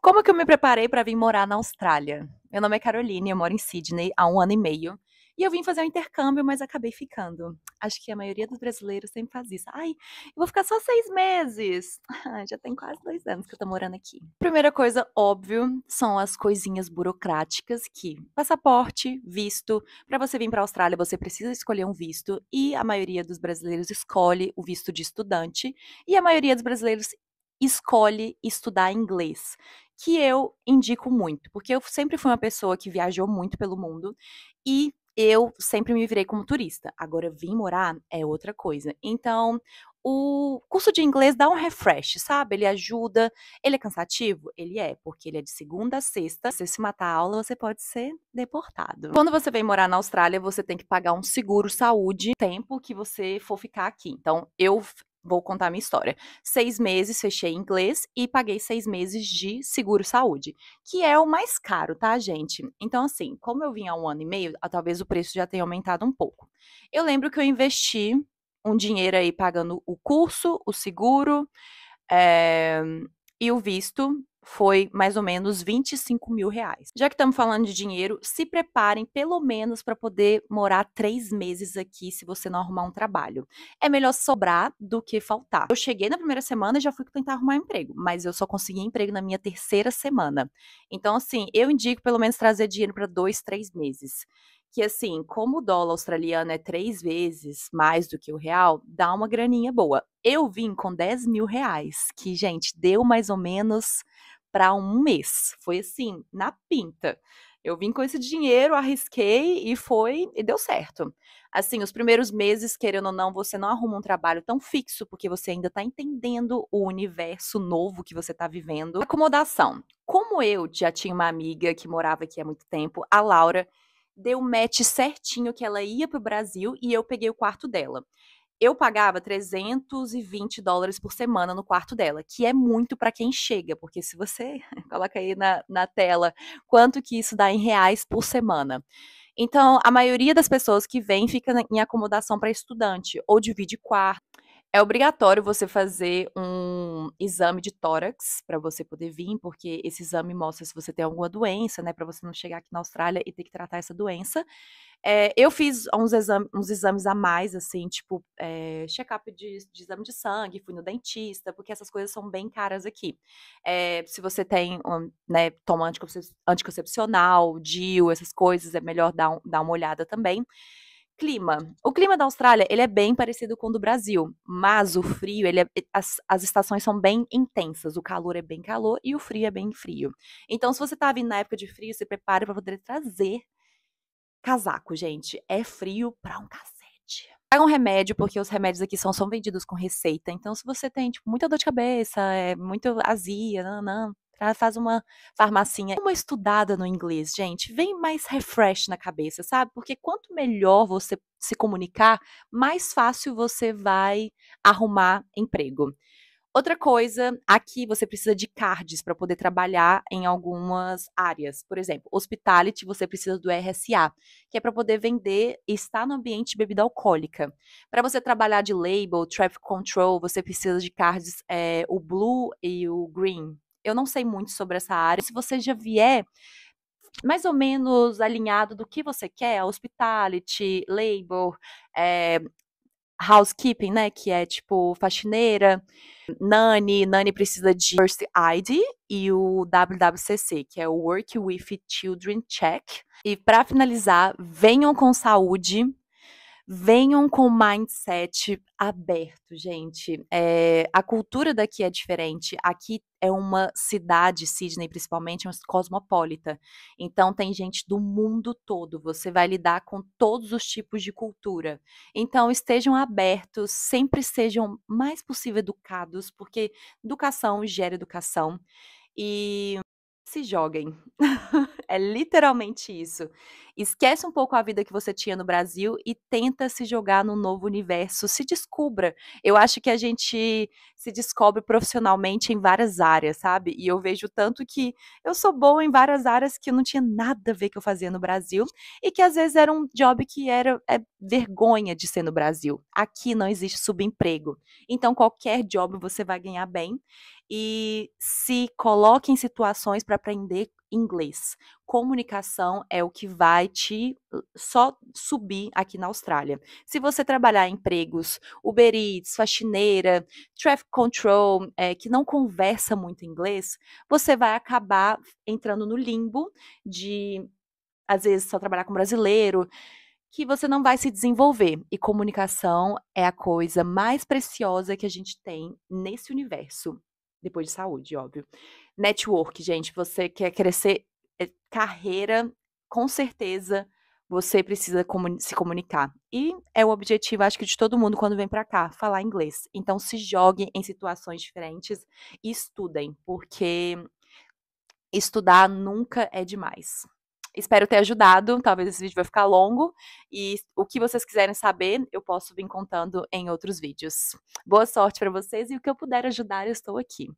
Como que eu me preparei para vir morar na Austrália? Meu nome é Caroline, eu moro em Sydney há um ano e meio. E eu vim fazer um intercâmbio, mas acabei ficando. Acho que a maioria dos brasileiros sempre faz isso. Ai, eu vou ficar só seis meses. já tem quase dois anos que eu tô morando aqui. Primeira coisa, óbvio, são as coisinhas burocráticas que passaporte, visto. Para você vir para a Austrália, você precisa escolher um visto e a maioria dos brasileiros escolhe o visto de estudante e a maioria dos brasileiros escolhe estudar inglês, que eu indico muito, porque eu sempre fui uma pessoa que viajou muito pelo mundo e eu sempre me virei como turista. Agora, vim morar é outra coisa. Então, o curso de inglês dá um refresh, sabe? Ele ajuda. Ele é cansativo? Ele é, porque ele é de segunda a sexta. Se você se matar a aula, você pode ser deportado. Quando você vem morar na Austrália, você tem que pagar um seguro saúde tempo que você for ficar aqui. Então, eu vou contar minha história. Seis meses fechei inglês e paguei seis meses de seguro-saúde, que é o mais caro, tá, gente? Então, assim, como eu vim há um ano e meio, talvez o preço já tenha aumentado um pouco. Eu lembro que eu investi um dinheiro aí pagando o curso, o seguro é, e o visto foi mais ou menos 25 mil reais. Já que estamos falando de dinheiro, se preparem pelo menos para poder morar três meses aqui se você não arrumar um trabalho. É melhor sobrar do que faltar. Eu cheguei na primeira semana e já fui tentar arrumar emprego, mas eu só consegui emprego na minha terceira semana. Então, assim, eu indico pelo menos trazer dinheiro para dois, três meses que assim, como o dólar australiano é três vezes mais do que o real, dá uma graninha boa. Eu vim com 10 mil reais, que, gente, deu mais ou menos para um mês. Foi assim, na pinta. Eu vim com esse dinheiro, arrisquei e foi e deu certo. Assim, os primeiros meses, querendo ou não, você não arruma um trabalho tão fixo porque você ainda está entendendo o universo novo que você está vivendo. Acomodação. Como eu já tinha uma amiga que morava aqui há muito tempo, a Laura deu match certinho que ela ia para o Brasil e eu peguei o quarto dela eu pagava 320 dólares por semana no quarto dela, que é muito para quem chega, porque se você coloca aí na, na tela quanto que isso dá em reais por semana. Então, a maioria das pessoas que vem fica em acomodação para estudante ou divide quarto. É obrigatório você fazer um exame de tórax para você poder vir, porque esse exame mostra se você tem alguma doença, né, para você não chegar aqui na Austrália e ter que tratar essa doença. É, eu fiz uns, exam uns exames a mais, assim, tipo, é, check-up de, de, exame de sangue, fui no dentista, porque essas coisas são bem caras aqui. É, se você tem, um, né, toma anticoncep anticoncepcional, DIU, essas coisas, é melhor dar, um, dar uma olhada também. Clima. O clima da Austrália, ele é bem parecido com o do Brasil, mas o frio, ele é, as, as estações são bem intensas, o calor é bem calor e o frio é bem frio. Então, se você tá vindo na época de frio, se prepare para poder trazer Casaco, gente, é frio pra um cacete. Pega um remédio, porque os remédios aqui são, são vendidos com receita. Então, se você tem, tipo, muita dor de cabeça, é, muito azia, não, não, faz uma farmacinha, uma estudada no inglês, gente. Vem mais refresh na cabeça, sabe? Porque quanto melhor você se comunicar, mais fácil você vai arrumar emprego. Outra coisa, aqui você precisa de cards para poder trabalhar em algumas áreas. Por exemplo, hospitality, você precisa do RSA, que é para poder vender e estar no ambiente de bebida alcoólica. Para você trabalhar de label, traffic control, você precisa de cards é, o blue e o green. Eu não sei muito sobre essa área. Se você já vier mais ou menos alinhado do que você quer, hospitality, label é, housekeeping, né? Que é tipo faxineira, Nani, Nani precisa de First ID e o WWCC, que é o Work with Children Check. E para finalizar, venham com saúde, venham com mindset aberto, gente. É, a cultura daqui é diferente. Aqui é uma cidade, Sydney principalmente, é uma cosmopolita. Então tem gente do mundo todo. Você vai lidar com todos os tipos de cultura. Então estejam abertos, sempre sejam mais possível educados, porque educação gera educação. E se joguem. é literalmente isso. Esquece um pouco a vida que você tinha no Brasil e tenta se jogar no novo universo, se descubra. Eu acho que a gente se descobre profissionalmente em várias áreas, sabe? E eu vejo tanto que eu sou boa em várias áreas que não tinha nada a ver que eu fazia no Brasil e que às vezes era um job que era é vergonha de ser no Brasil. Aqui não existe subemprego. Então qualquer job você vai ganhar bem e se coloque em situações para aprender inglês. Comunicação é o que vai te só subir aqui na Austrália. Se você trabalhar em empregos, Uber Eats, faxineira, traffic control, é, que não conversa muito inglês, você vai acabar entrando no limbo de, às vezes, só trabalhar com brasileiro que você não vai se desenvolver. E comunicação é a coisa mais preciosa que a gente tem nesse universo depois de saúde, óbvio. Network, gente, você quer crescer é, carreira, com certeza você precisa comuni se comunicar. E é o objetivo, acho que, de todo mundo quando vem para cá, falar inglês. Então, se joguem em situações diferentes e estudem, porque estudar nunca é demais. Espero ter ajudado. Talvez esse vídeo vai ficar longo. E o que vocês quiserem saber, eu posso vir contando em outros vídeos. Boa sorte para vocês e o que eu puder ajudar, eu estou aqui.